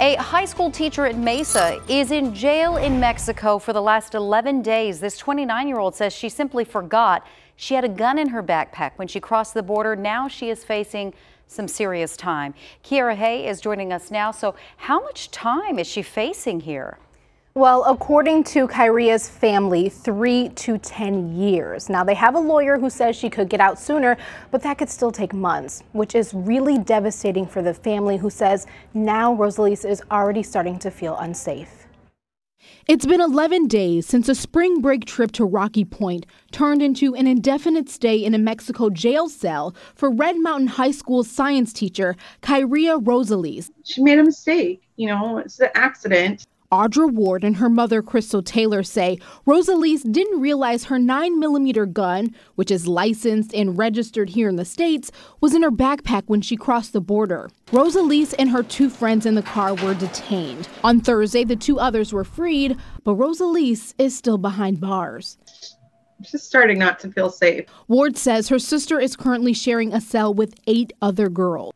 A high school teacher at Mesa is in jail in Mexico for the last 11 days. This 29-year-old says she simply forgot she had a gun in her backpack when she crossed the border. Now she is facing some serious time. Kiara Hay is joining us now. So how much time is she facing here? Well, according to Kyria's family, three to 10 years. Now, they have a lawyer who says she could get out sooner, but that could still take months, which is really devastating for the family who says now Rosalise is already starting to feel unsafe. It's been 11 days since a spring break trip to Rocky Point turned into an indefinite stay in a Mexico jail cell for Red Mountain High School science teacher Kyria Rosalise. She made a mistake, you know, it's an accident. Audra Ward and her mother, Crystal Taylor, say Rosalise didn't realize her 9mm gun, which is licensed and registered here in the States, was in her backpack when she crossed the border. Rosalise and her two friends in the car were detained. On Thursday, the two others were freed, but Rosalise is still behind bars just starting not to feel safe. Ward says her sister is currently sharing a cell with eight other girls.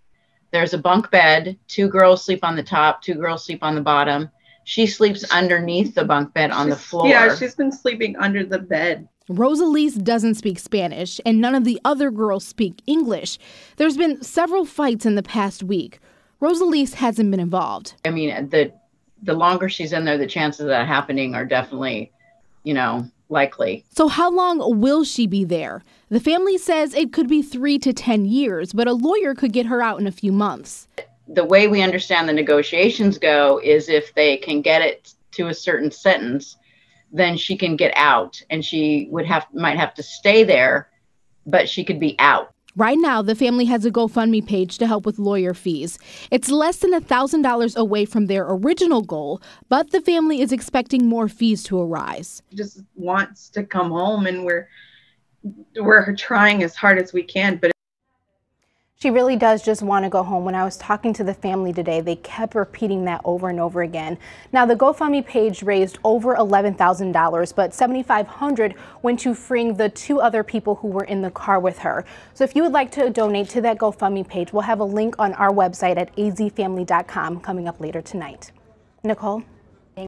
There's a bunk bed. Two girls sleep on the top, two girls sleep on the bottom. She sleeps underneath the bunk bed on she's, the floor. Yeah, she's been sleeping under the bed. Rosalise doesn't speak Spanish, and none of the other girls speak English. There's been several fights in the past week. Rosalise hasn't been involved. I mean, the the longer she's in there, the chances of that happening are definitely, you know, likely. So, how long will she be there? The family says it could be three to 10 years, but a lawyer could get her out in a few months the way we understand the negotiations go is if they can get it to a certain sentence, then she can get out and she would have might have to stay there, but she could be out. Right now, the family has a GoFundMe page to help with lawyer fees. It's less than $1,000 away from their original goal, but the family is expecting more fees to arise. Just wants to come home and we're we're trying as hard as we can, but she really does just want to go home. When I was talking to the family today, they kept repeating that over and over again. Now, the GoFundMe page raised over $11,000, but $7,500 went to freeing the two other people who were in the car with her. So if you would like to donate to that GoFundMe page, we'll have a link on our website at azfamily.com coming up later tonight. Nicole?